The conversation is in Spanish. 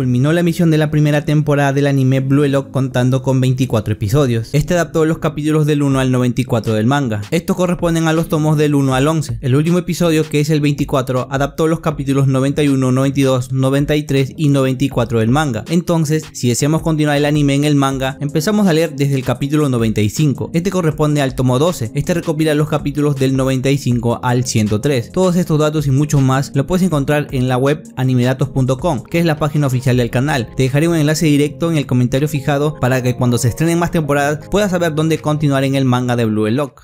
culminó la misión de la primera temporada del anime Blue Lock contando con 24 episodios. Este adaptó los capítulos del 1 al 94 del manga. Estos corresponden a los tomos del 1 al 11. El último episodio, que es el 24, adaptó los capítulos 91, 92, 93 y 94 del manga. Entonces, si deseamos continuar el anime en el manga, empezamos a leer desde el capítulo 95. Este corresponde al tomo 12. Este recopila los capítulos del 95 al 103. Todos estos datos y muchos más lo puedes encontrar en la web animedatos.com, que es la página oficial al del canal. Te dejaré un enlace directo en el comentario fijado para que cuando se estrenen más temporadas puedas saber dónde continuar en el manga de Blue Lock.